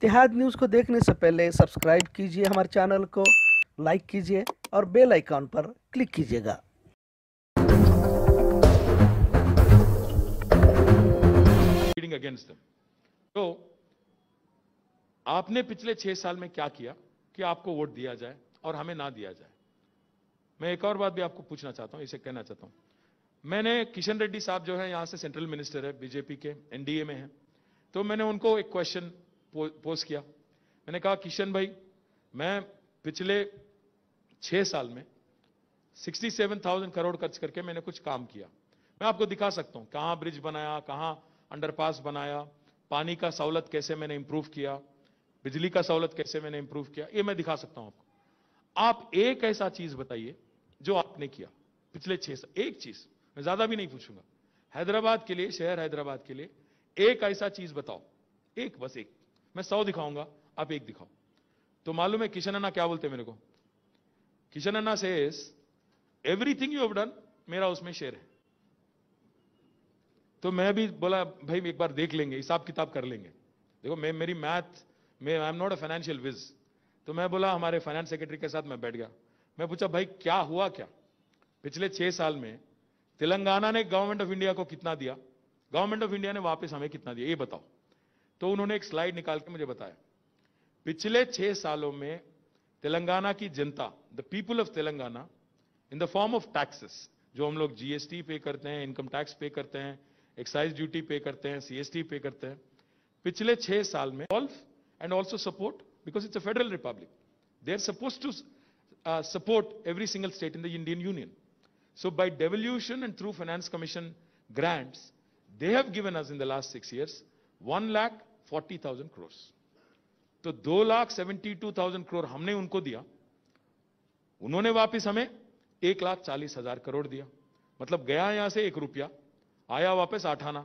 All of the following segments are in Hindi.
इतिहाद न्यूज़ को देखने से पहले सब्सक्राइब कीजिए हमारे चैनल को लाइक कीजिए और बेल आइकॉन पर क्लिक कीजिएगा तो आपने पिछले छह साल में क्या किया कि आपको वोट दिया जाए और हमें ना दिया जाए मैं एक और बात भी आपको पूछना चाहता हूं इसे कहना चाहता हूं मैंने किशन रेड्डी साहब जो है यहां से सेंट्रल मिनिस्टर है बीजेपी के एनडीए में है तो मैंने उनको एक क्वेश्चन पोस्ट किया मैंने कहा किशन भाई मैं पिछले छह साल में 67,000 करोड़ खर्च करके मैंने कुछ काम किया मैं आपको दिखा सकता हूं कहां ब्रिज बनाया कहां अंडरपास बनाया पानी का सहूलत कैसे मैंने इंप्रूव किया बिजली का सहूलत कैसे मैंने इंप्रूव किया ये मैं दिखा सकता हूं आपको आप एक ऐसा चीज़ बताइए जो आपने किया पिछले छह साल एक चीज़ मैं ज़्यादा भी नहीं पूछूंगा हैदराबाद के लिए शहर हैदराबाद के लिए एक ऐसा चीज़ बताओ एक बस एक मैं सौ दिखाऊंगा आप एक दिखाओ तो मालूम है किशन अन्ना क्या बोलते मेरे को किशन अन्ना से एवरीथिंग यू हैव डन मेरा उसमें शेयर है तो मैं भी बोला भाई एक बार देख लेंगे हिसाब किताब कर लेंगे देखो मैं मेरी मैथ मैं I am not a financial whiz तो मैं बोला हमारे फाइनेंस सेक्रेटरी के साथ मैं बैठ गया मैं पूछा भाई क्या हुआ क्या पिछले छह साल में तेलंगाना ने गवर्नमेंट ऑफ इंडिया को कितना दिया गवर्नमेंट ऑफ इंडिया ने वापस हमें कितना दिया ये बताओ तो उन्होंने एक स्लाइड निकाल के मुझे बताया पिछले छह सालों में तेलंगाना की जनता the people of Telangana in the form of taxes जो हम लोग जीएसटी पे करते हैं इनकम टैक्स पे करते हैं एक्साइज ड्यूटी पे करते हैं सीएसटी पे करते हैं पिछले छह साल में ऑल्फ and also support because it's a federal republic they are suppose to support every single state in the Indian union so by devolution and through finance commission grants they have given us in the last six years one lakh forty thousand crores तो दो lakh seventy two thousand crore हमने उनको दिया उन्होंने वापस हमें एक लाख चालीस हजार करोड़ दिया मतलब गया यहां से एक रुपया आया वापस आठ आना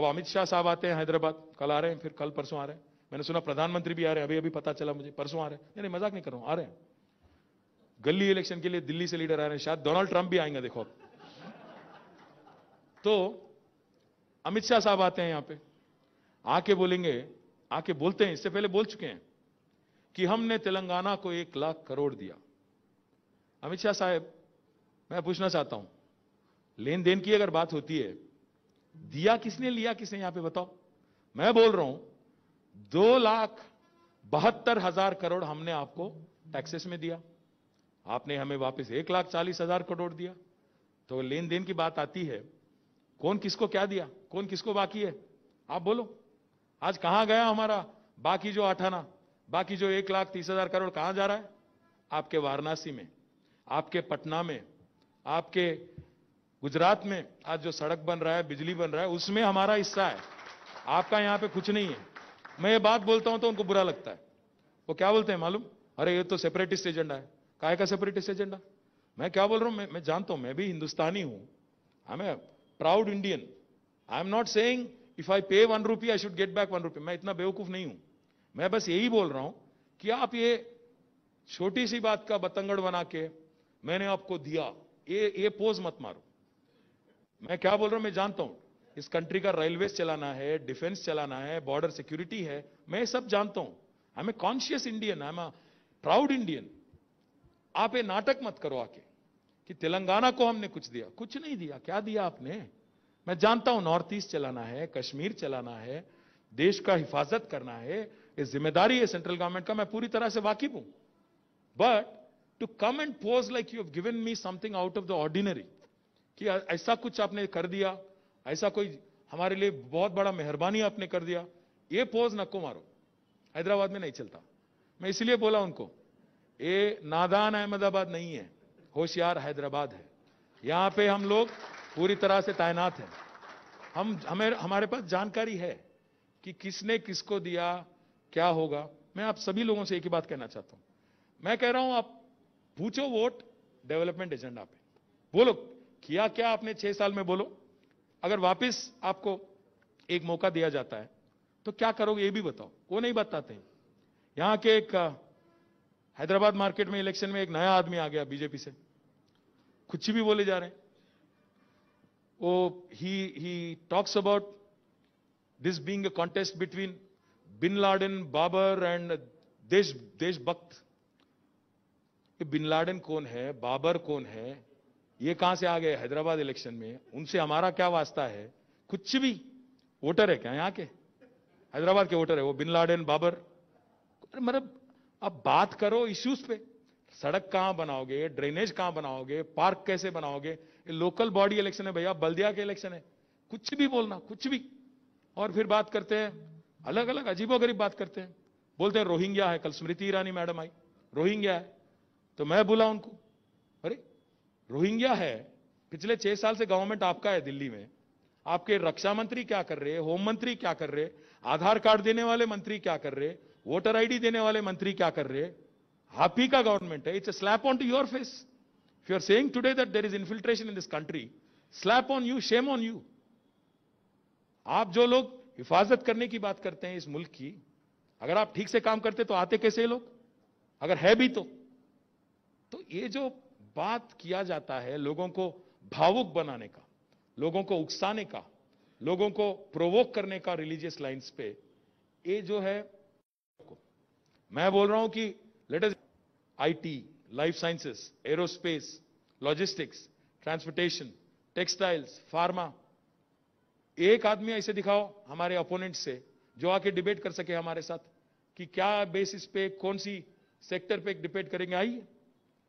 अब अमित शाह साहब आते हैं हैदराबाद कल आ रहे हैं फिर कल परसों आ रहे हैं मैंने सुना प्रधानमंत्री भी आ रहे हैं अभी अभी पता चला मुझे परसों आ रहे हैं नहीं मजाक नहीं कर रहा हूं आ रहे हैं गली इलेक्शन के लिए दिल्ली से लीडर आ रहे हैं शायद डोनाल्ड ट्रंप भी आएंगे देखो तो अमित शाह साहब आते हैं यहां पर आके बोलेंगे आके बोलते हैं इससे पहले बोल चुके हैं कि हमने तेलंगाना को एक लाख करोड़ दिया अमित शाह साहब मैं पूछना चाहता हूं लेन देन की अगर बात होती है दिया किसने लिया किसने यहां पे बताओ मैं बोल रहा हूं दो लाख बहत्तर हजार करोड़ हमने आपको टैक्सेस में दिया आपने हमें वापस एक लाख चालीस हजार करोड़ दिया तो लेन देन की बात आती है कौन किसको क्या दिया कौन किसको बाकी है आप बोलो आज कहाँ गया हमारा बाकी जो आठाना बाकी जो एक लाख तीस हजार करोड़ कहाँ जा रहा है आपके वाराणसी में आपके पटना में आपके गुजरात में आज जो सड़क बन रहा है बिजली बन रहा है उसमें हमारा हिस्सा है आपका यहाँ पे कुछ नहीं है मैं ये बात बोलता हूँ तो उनको बुरा लगता है वो क्या बोलते हैं मालूम अरे ये तो सेपरेटिस्ट एजेंडा है काय का सेपरेटिस्ट एजेंडा मैं क्या बोल रहा हूँ मैं, मैं जानता हूँ मैं भी हिंदुस्तानी हूँ I am a proud Indian I am not saying if I pay one rupee I should get back one rupee मैं इतना बेवकूफ नहीं हूं मैं बस यही बोल रहा हूं कि आप ये छोटी सी बात का बतंगड़ बना के मैंने आपको दिया ये ये पोज मत मारो मैं क्या बोल रहा हूं मैं जानता हूं इस कंट्री का रेलवे चलाना है डिफेंस चलाना है बॉर्डर सिक्योरिटी है मैं सब जानता हूं I am a conscious Indian I am proud Indian आप ये नाटक मत करो आके कि तेलंगाना को हमने कुछ दिया कुछ नहीं दिया क्या दिया आपने मैं जानता हूं नॉर्थ ईस्ट चलाना है कश्मीर चलाना है देश का हिफाजत करना है ये जिम्मेदारी है सेंट्रल गवर्नमेंट का मैं पूरी तरह से वाकिफ हूं but to come and pose like you have given me something out of the ordinary कि ऐसा कुछ आपने कर दिया ऐसा कोई हमारे लिए बहुत बड़ा मेहरबानी आपने कर दिया ये पोज नको मारो हैदराबाद में नहीं चलता मैं इसलिए बोला उनको ये नादान अहमदाबाद नहीं है होशियार हैदराबाद है यहां पे हम लोग पूरी तरह से तैनात है हम हमें हमारे पास जानकारी है कि किसने किसको दिया क्या होगा मैं आप सभी लोगों से एक ही बात कहना चाहता हूं मैं कह रहा हूं आप पूछो वोट डेवलपमेंट एजेंडा पे बोलो किया क्या आपने छह साल में बोलो अगर वापस आपको एक मौका दिया जाता है तो क्या करोगे ये भी बताओ वो नहीं बताते यहां के एक हैदराबाद मार्केट में इलेक्शन में एक नया आदमी आ गया बीजेपी से कुछ भी बोले जा रहे हैं oh, he, he talks about this being a contest between Bin Laden, Babur and देश देशभक्त कि बिन लाडेन कौन है बाबर कौन है ये कहां से आ गए हैदराबाद इलेक्शन में उनसे हमारा क्या वास्ता है कुछ भी वोटर है क्या यहाँ के हैदराबाद के वोटर है वो बिन लाडेन बाबर मतलब अब बात करो इश्यूज पे सड़क कहां बनाओगे ड्रेनेज कहां बनाओगे पार्क कैसे बनाओगे ये लोकल बॉडी इलेक्शन है भैया बल्दिया के इलेक्शन है कुछ भी बोलना कुछ भी और फिर बात करते हैं अलग अलग अजीबो गरीब बात करते हैं बोलते हैं रोहिंग्या है कल स्मृति ईरानी मैडम आई रोहिंग्या है तो मैं बोला उनको अरे रोहिंग्या है पिछले छह साल से गवर्नमेंट आपका है दिल्ली में आपके रक्षा मंत्री क्या कर रहे होम मंत्री क्या कर रहे आधार कार्ड देने वाले मंत्री क्या कर रहे वोटर आईडी देने वाले मंत्री क्या कर रहे आप ही का गवर्नमेंट है it's slap on to your face If you are saying today that there is infiltration in this country, slap on you, shame on you. आप जो लोग हिफाजत करने की बात करते हैं इस मुल्क की अगर आप ठीक से काम करते तो आते कैसे लोग अगर है भी तो तो ये जो बात किया जाता है लोगों को भावुक बनाने का लोगों को उकसाने का लोगों को प्रोवोक करने का रिलीजियस लाइंस पे ये जो है मैं बोल रहा हूं कि latest IT life sciences, aerospace, logistics, transportation, textiles, pharma. एक आदमी ऐसे दिखाओ हमारे अपोनेंट से जो आके डिबेट कर सके हमारे साथ कि क्या बेसिस पे कौन सी सेक्टर पे डिबेट करेंगे आइए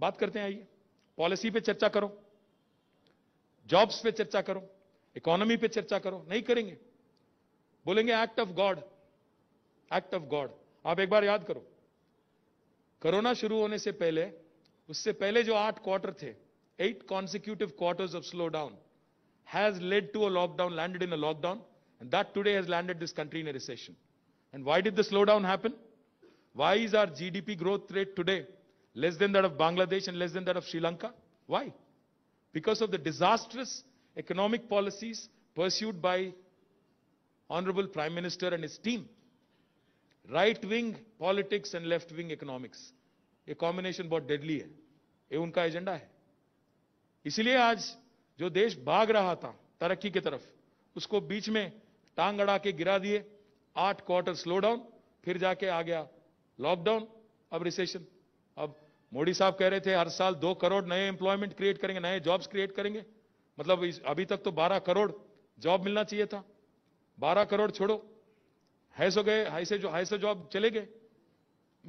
बात करते हैं आइए पॉलिसी पे चर्चा करो जॉब्स पे चर्चा करो इकोनॉमी पे चर्चा करो नहीं करेंगे बोलेंगे act of God act of God आप एक बार याद करो कोरोना शुरू होने से पहले उससे पहले जो आठ क्वार्टर थे eight consecutive quarters of slowdown, has led to a lockdown, landed in a lockdown, and that today has landed this country in a recession. And why did the slowdown happen? Why is our GDP growth rate today less than that of Bangladesh and less than that of Sri Lanka? Why? Because of the disastrous economic policies pursued by Honorable Prime Minister and his team. Right-wing politics and left-wing economics. ये कॉम्बिनेशन बहुत डेडली है ये उनका एजेंडा है इसलिए आज जो देश भाग रहा था तरक्की की तरफ उसको बीच में टांग अड़ा के गिरा दिए आठ क्वार्टर स्लो डाउन फिर जाके आ गया लॉकडाउन अब रिसेशन अब मोदी साहब कह रहे थे हर साल दो करोड़ नए एम्प्लॉयमेंट क्रिएट करेंगे नए जॉब्स क्रिएट करेंगे मतलब अभी तक तो बारह करोड़ जॉब मिलना चाहिए था बारह करोड़ छोड़ो हैसो गए हाई से जो हाई से जॉब चले गए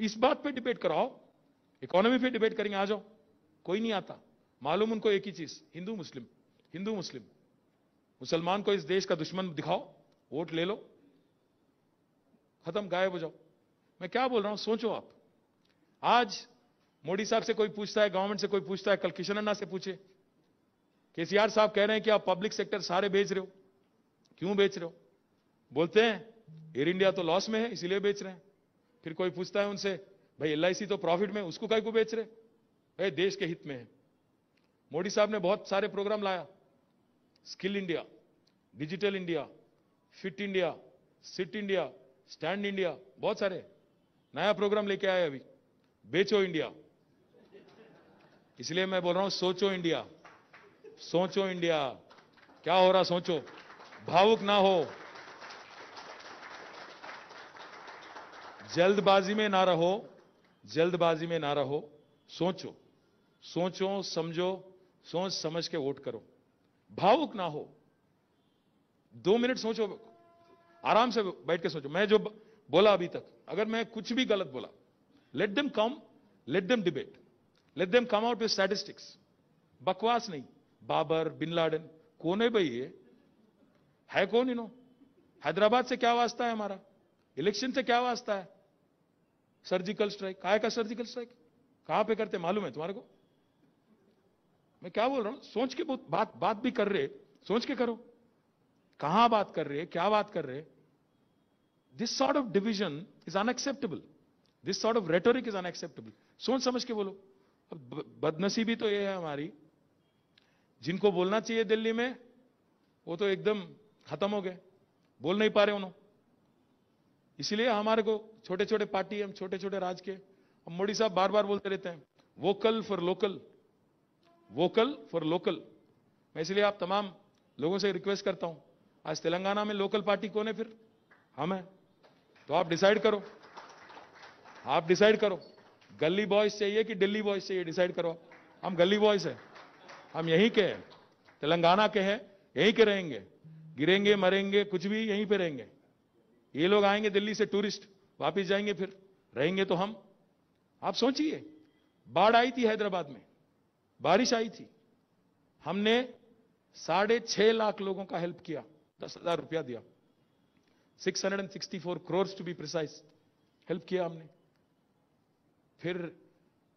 इस बात पे डिबेट कराओ इकोनॉमी पे डिबेट करेंगे आ जाओ कोई नहीं आता मालूम उनको एक ही चीज हिंदू मुस्लिम हिंदू मुस्लिम मुसलमान को इस देश का दुश्मन दिखाओ वोट ले लो खत्म गायब हो जाओ मैं क्या बोल रहा हूं सोचो आप आज मोदी साहब से कोई पूछता है गवर्नमेंट से कोई पूछता है कल किशन अन्ना से पूछे केसीआर साहब कह रहे हैं कि आप पब्लिक सेक्टर सारे बेच रहे हो क्यों बेच रहे हो बोलते हैं एयर इंडिया तो लॉस में है इसीलिए बेच रहे हैं फिर कोई पूछता है उनसे भाई एल तो प्रॉफिट में उसको कहीं को बेच रहे भाई देश के हित में है मोदी साहब ने बहुत सारे प्रोग्राम लाया skill India digital India fit India sit India stand India बहुत सारे नया प्रोग्राम लेके आए अभी बेचो इंडिया इसलिए मैं बोल रहा हूं सोचो इंडिया सोचो इंडिया क्या हो रहा सोचो भावुक ना हो जल्दबाजी में ना रहो जल्दबाजी में ना रहो सोचो सोचो समझो सोच समझ के वोट करो भावुक ना हो दो मिनट सोचो आराम से बैठ के सोचो मैं जो बोला अभी तक अगर मैं कुछ भी गलत बोला let them come let them debate let them come out with statistics बकवास नहीं बाबर बिन लाडन कौन है भाई ये है कौन इनो हैदराबाद से क्या वास्ता है हमारा इलेक्शन से क्या वास्ता है सर्जिकल स्ट्राइक काय का सर्जिकल स्ट्राइक कहां पे करते मालूम है तुम्हारे को मैं क्या बोल रहा हूं सोच के बात बात भी कर रहे सोच के करो कहां बात कर रहे क्या बात कर रहे this sort of division is unacceptable this sort of rhetoric is unacceptable सोच समझ के बोलो अब बदनसीबी तो ये है हमारी जिनको बोलना चाहिए दिल्ली में वो तो एकदम खत्म हो गए बोल नहीं पा रहे उन्होंने इसीलिए हमारे को छोटे छोटे पार्टी हम छोटे छोटे राज के हम मोदी साहब बार बार बोलते रहते हैं vocal for local vocal for local मैं इसलिए आप तमाम लोगों से रिक्वेस्ट करता हूं आज तेलंगाना में लोकल पार्टी कौन है फिर हम हैं तो आप डिसाइड करो आप डिसाइड करो गली बॉयज चाहिए कि दिल्ली बॉयज चाहिए डिसाइड करो हम गली बॉयज हैं हम यहीं के हैं तेलंगाना के हैं यहीं के रहेंगे गिरेंगे मरेंगे कुछ भी यहीं पे रहेंगे ये लोग आएंगे दिल्ली से टूरिस्ट वापिस जाएंगे फिर रहेंगे तो हम आप सोचिए बाढ़ आई थी हैदराबाद में बारिश आई थी हमने साढ़े छह लाख लोगों का हेल्प किया दस हजार रुपया दिया 664 crores to be precise help किया हमने फिर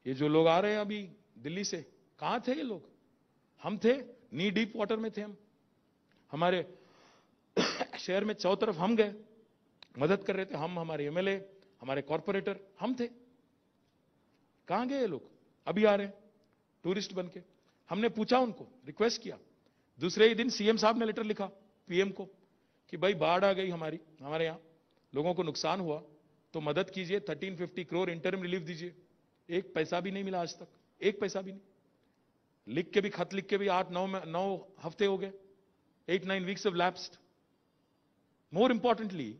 ये जो लोग आ रहे हैं अभी दिल्ली से कहां थे ये लोग हम थे नी डीप वाटर में थे हम हमारे शहर में चौतरफ हम गए मदद कर रहे थे हम हमारे एमएलए हमारे कॉरपोरेटर हम थे कहां गए ये लोग अभी आ रहे हैं टूरिस्ट बन के हमने पूछा उनको रिक्वेस्ट किया दूसरे ही दिन सीएम साहब ने लेटर लिखा पीएम को कि भाई बाढ़ आ गई हमारी हमारे यहाँ लोगों को नुकसान हुआ तो मदद कीजिए 1350 करोड़ इंटरम रिलीफ दीजिए एक पैसा भी नहीं मिला आज तक एक पैसा भी नहीं लिख के भी खत लिख के भी आठ नौ में नौ हफ्ते हो गए eight nine weeks of lapse more importantly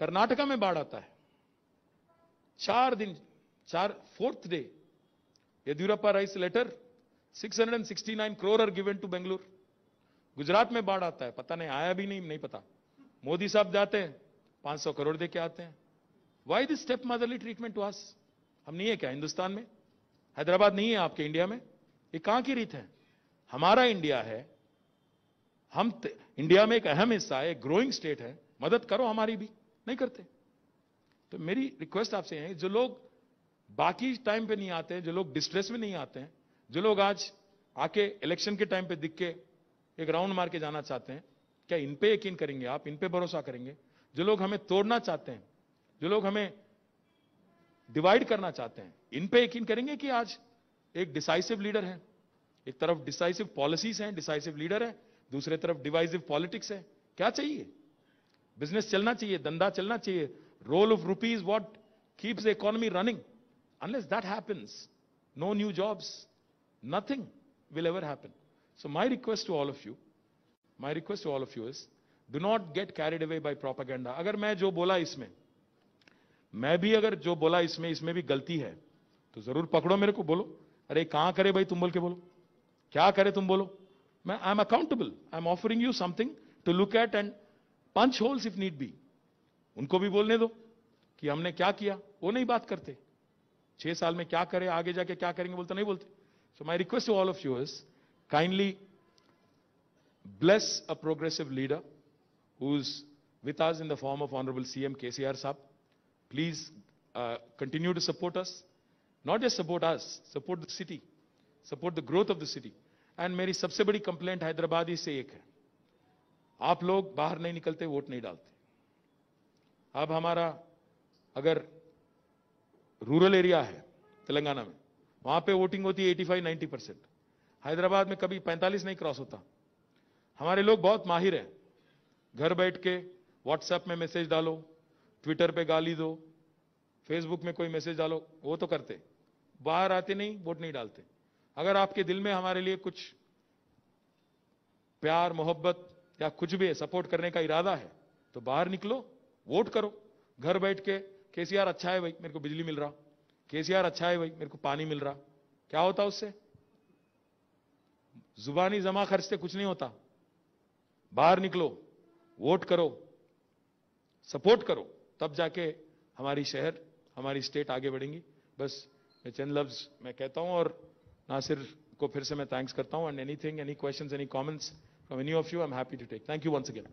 Karnataka में बाढ़ आता है चार दिन चार fourth day Yediyurappa raise letter 669 crore are given to Bengaluru Gujarat में बाढ़ आता है पता नहीं आया भी नहीं नहीं पता मोदी साहब जाते हैं सौ करोड़ दे के आते हैं why this step motherly treatment to हम नहीं है क्या हिंदुस्तान में हैदराबाद नहीं है आपके इंडिया में ये कहां की रीत है हमारा इंडिया है हम इंडिया में एक अहम हिस्सा है ग्रोइंग स्टेट है मदद करो हमारी भी नहीं करते तो मेरी रिक्वेस्ट आपसे है जो लोग बाकी टाइम पे नहीं आते हैं जो लोग डिस्ट्रेस में नहीं आते हैं जो लोग आज आके इलेक्शन के टाइम पे दिख के एक राउंड मार के जाना चाहते हैं क्या इन पे यकीन करेंगे आप इन पे भरोसा करेंगे जो लोग हमें तोड़ना चाहते हैं जो लोग हमें डिवाइड करना चाहते हैं इन पे यकीन करेंगे कि आज एक डिसाइसिव लीडर है एक तरफ डिसाइसिव पॉलिसीज हैं डिसाइसिव लीडर है दूसरे तरफ डिवाइसिव पॉलिटिक्स है क्या चाहिए बिजनेस चलना चाहिए धंधा चलना चाहिए role of rupee is what keeps economy running unless that happens no new jobs nothing will ever happen so my request to all of you my request to all of you is do not get carried away by propaganda अगर मैं जो बोला इसमें, मैं भी अगर जो बोला इसमें, इसमें भी गलती है, तो जरूर पकड़ो मेरे को बोलो, अरे कहां करे भाई तुम बोल के बोलो, क्या करे तुम बोलो, मैं I am accountable, I am offering you something to look at and punch holes if need be उनको भी बोलने दो कि हमने क्या किया वो नहीं बात करते छह साल में क्या करें आगे जाके क्या करेंगे बोलते नहीं बोलते so my request to all of yours kindly bless a progressive leader with आज in the form of honourable C M K C R साहब please continue to support us not just support us support the city support the growth of the city and मेरी सबसे बड़ी कंप्लेंट हैदराबाद ही से एक है आप लोग बाहर नहीं निकलते वोट नहीं डालते अब हमारा अगर रूरल एरिया है तेलंगाना में वहां पे वोटिंग होती है 85 90 परसेंट हैदराबाद में कभी 45 नहीं क्रॉस होता हमारे लोग बहुत माहिर हैं घर बैठ के व्हाट्सएप में मैसेज डालो ट्विटर पे गाली दो फेसबुक में कोई मैसेज डालो वो तो करते बाहर आते नहीं वोट नहीं डालते अगर आपके दिल में हमारे लिए कुछ प्यार मोहब्बत या कुछ भी है सपोर्ट करने का इरादा है तो बाहर निकलो वोट करो घर बैठ के केसीआर अच्छा है भाई मेरे को बिजली मिल रहा केसीआर अच्छा है भाई मेरे को पानी मिल रहा क्या होता उससे जुबानी जमा खर्च से कुछ नहीं होता बाहर निकलो वोट करो सपोर्ट करो तब जाके हमारी शहर हमारी स्टेट आगे बढ़ेंगी बस मैं चंद लफ्ज मैं कहता हूं और नासिर को फिर से मैं थैंक्स करता हूं and anything any questions any comments From any of you, I'm happy to take. Thank you once again.